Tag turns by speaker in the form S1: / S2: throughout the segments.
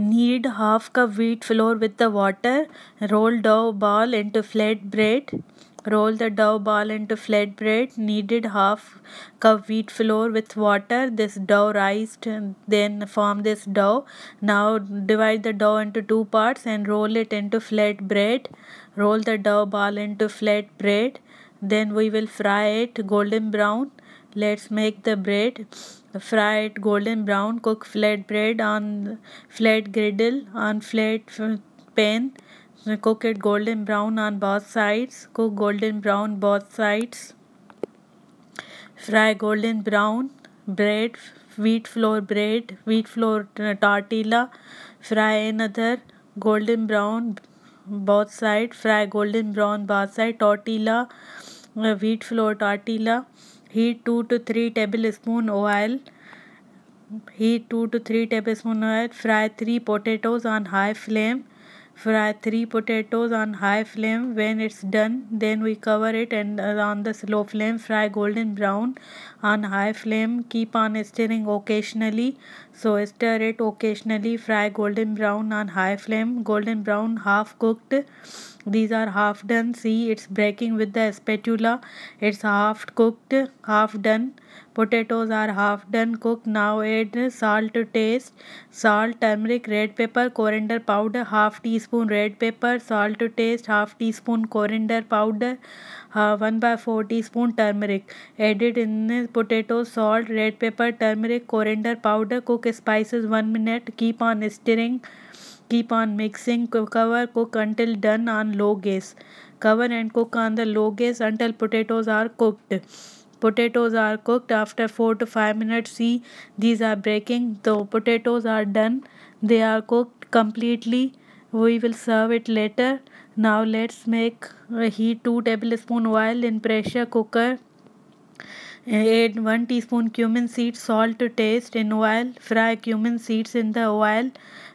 S1: knead half cup wheat flour with the water roll dough ball into flat bread roll the dough ball into flat bread kneaded half cup wheat flour with water this dough raised then form this dough now divide the dough into two parts and roll it into flat bread roll the dough ball into flat bread then we will fry it golden brown let's make the bread fry it golden brown cook flat bread on flat griddle on flat pan cook it golden brown on both sides cook golden brown both sides fry golden brown bread wheat flour bread wheat flour uh, tortilla fry another golden brown both side fry golden brown both side tortilla uh, wheat flour tortilla heat 2 to 3 tablespoon oil heat 2 to 3 tablespoon oil fry 3 potatoes on high flame fry 3 potatoes on high flame when it's done then we cover it and uh, on the slow flame fry golden brown on high flame keep on stirring occasionally so stir it occasionally fry golden brown on high flame golden brown half cooked these are half done see it's breaking with the spatula it's half cooked half done potatoes are half done cooked now add salt to taste salt turmeric red pepper coriander powder half teaspoon red pepper salt to taste half teaspoon coriander powder uh, 1 by 4 teaspoon turmeric added in potato salt red pepper turmeric coriander powder cook spices 1 minute keep on stirring keep on mixing cover cook until done on low gas cover and cook on the low gas until potatoes are cooked potatoes are cooked after 4 to 5 minutes see these are breaking the potatoes are done they are cooked completely we will serve it later now let's make heat 2 tablespoon oil in pressure cooker add 1 teaspoon cumin seeds salt to taste in oil fry cumin seeds in the oil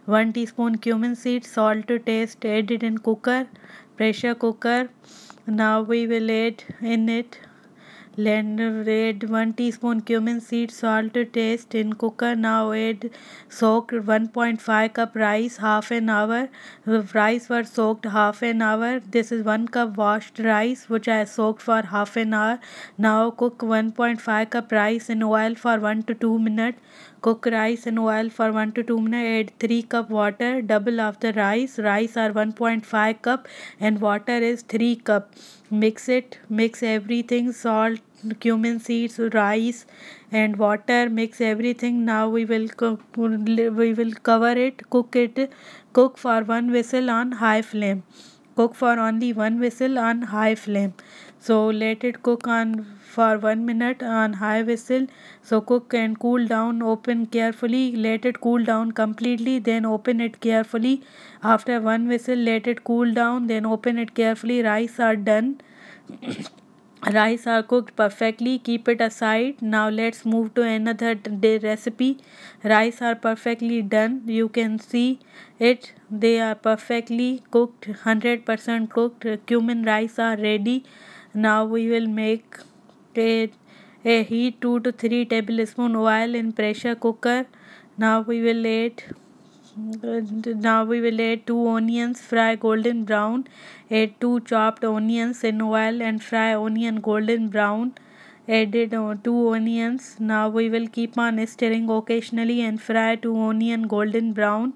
S1: one teaspoon cumin seed salt taste added in cooker pressure cooker now we will add in it and add one teaspoon cumin seed salt taste in cooker now add soak one point five cup rice half an hour rice were soaked half an hour this is one cup washed rice which I soaked for half an hour now cook one point five cup rice in oil for one two two minute Cook rice in oil for 1 to 2 minutes. Add 3 cup water, double of the rice. Rice are 1.5 cup and water is 3 cup. Mix it, mix everything, salt, cumin seeds, rice and water. Mix everything. Now we will we will cover it, cook it, cook for one whistle on high flame. Cook for only one whistle on high flame so let it cook on for 1 minute on high whistle so cook and cool down open carefully let it cool down completely then open it carefully after one whistle let it cool down then open it carefully rice are done rice are cooked perfectly keep it aside now let's move to another day recipe rice are perfectly done you can see it they are perfectly cooked 100% cooked cumin rice are ready now we will make a, a heat 2 to 3 tablespoon oil in pressure cooker. Now we will add now we will add two onions fry golden brown add two chopped onions in oil and fry onion golden brown added uh, two onions now we will keep on stirring occasionally and fry two onion golden brown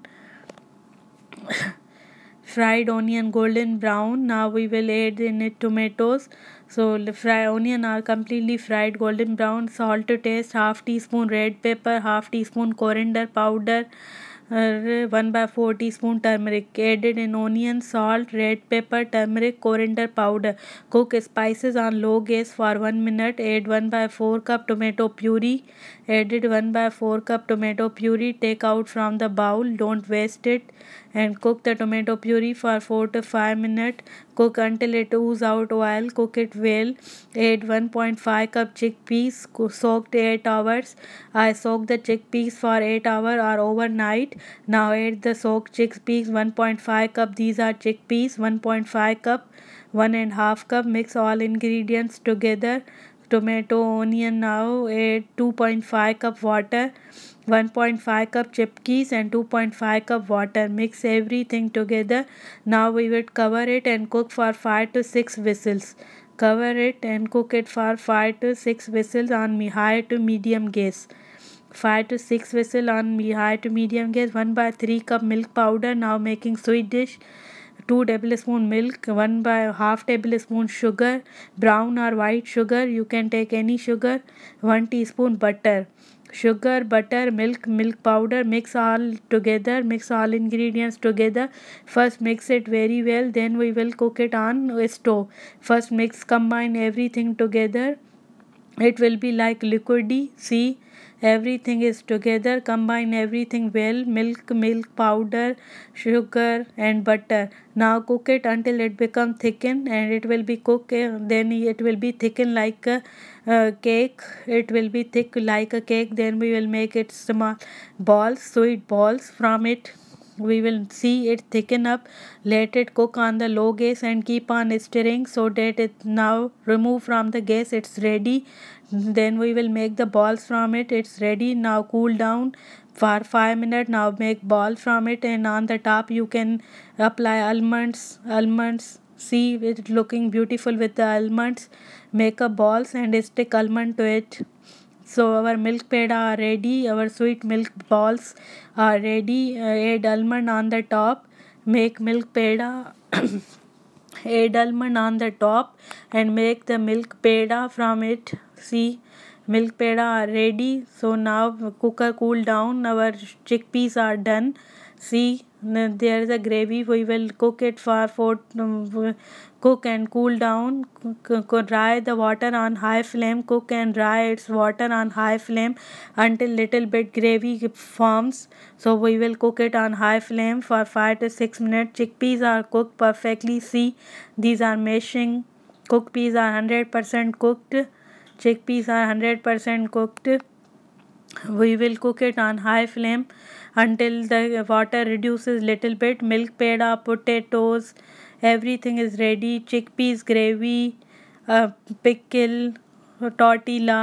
S1: fried onion golden brown now we will add in it tomatoes so the fry onion are completely fried golden brown salt to taste half teaspoon red pepper half teaspoon coriander powder uh, 1 by 4 teaspoon turmeric added in onion salt red pepper turmeric coriander powder cook spices on low gas for 1 minute add 1 by 4 cup tomato puree added 1 by 4 cup tomato puree take out from the bowl don't waste it and cook the tomato puree for 4 to 5 minutes cook until it oozes out oil cook it well add 1.5 cup chickpeas soaked 8 hours i soaked the chickpeas for 8 hours or overnight now add the soaked chickpeas 1.5 cup these are chickpeas 1.5 cup one and half cup mix all ingredients together tomato onion now add 2.5 cup water 1.5 cup chickpeas, and 2.5 cup water mix everything together now we will cover it and cook for 5 to 6 whistles cover it and cook it for 5 to 6 whistles on high to medium gas 5 to 6 whistle on high to medium gas 1 by 3 cup milk powder now making sweet dish two tablespoon milk one by half tablespoon sugar brown और white sugar you can take any sugar one teaspoon butter sugar butter milk milk powder mix all together mix all ingredients together first mix it very well then we will cook it on stove first mix combine everything together it will be like liquidy see everything is together combine everything well milk milk powder sugar and butter now cook it until it become thickened and it will be cooked then it will be thickened like a, cake it will be thick like a cake then we will make it small balls sweet balls from it we will see it thicken up let it cook on the low gas and keep on stirring so that it now remove from the gas it's ready then we will make the balls from it it's ready now cool down for 5 minutes now make ball from it and on the top you can apply almonds almonds see it looking beautiful with the almonds make a balls and stick almond to it so our milk peda are ready our sweet milk balls are ready uh, add almond on the top make milk peda add almond on the top and make the milk peda from it see milk peda are ready so now cooker cool down our chickpeas are done see there is a gravy we will cook it for four cook and cool down dry the water on high flame cook and dry its water on high flame until little bit gravy forms so we will cook it on high flame for five to six minute chickpeas are cook perfectly see these are mashing chickpeas are hundred percent cooked chickpeas are 100% cooked we will cook it on high flame until the water reduces little bit milk peda potatoes everything is ready chickpeas gravy uh, pickle tortilla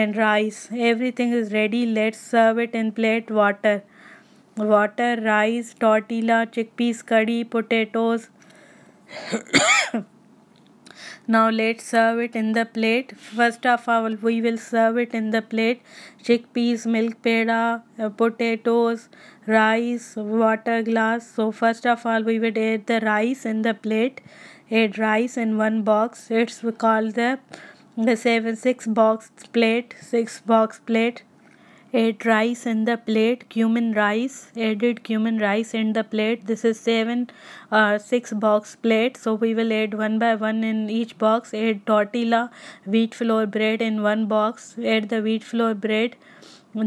S1: and rice everything is ready let's serve it in plate water water rice tortilla chickpeas curry potatoes now let's serve it in the plate. First of all, we will serve it in the plate. Chickpeas, milk peda, uh, potatoes, rice, water glass. So first of all, we would add the rice in the plate. Add rice in one box. It's called the the seven six box plate, six box plate. 8 rice in the plate cumin rice added cumin rice in the plate this is 7 uh, 6 box plate so we will add one by one in each box add tortilla wheat flour bread in one box add the wheat flour bread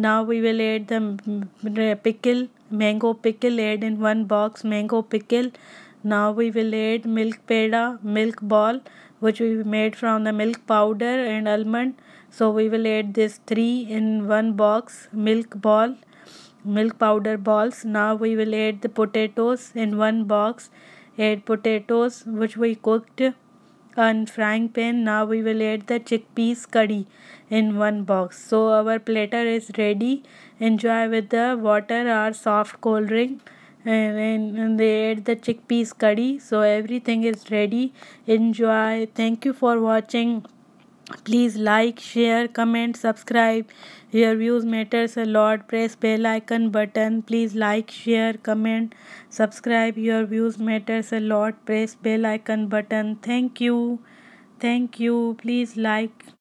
S1: now we will add the mm, uh, pickle mango pickle add in one box mango pickle now we will add milk peda milk ball which we made from the milk powder and almond so we will add this three in one box milk ball milk powder balls now we will add the potatoes in one box add potatoes which we cooked on frying pan now we will add the chickpeas curry in one box so our platter is ready enjoy with the water or soft cold drink and, and, they add the chickpeas curry so everything is ready enjoy thank you for watching please like share comment subscribe your views matters a lot press bell icon button please like share comment subscribe your views matters a lot press bell icon button thank you thank you please like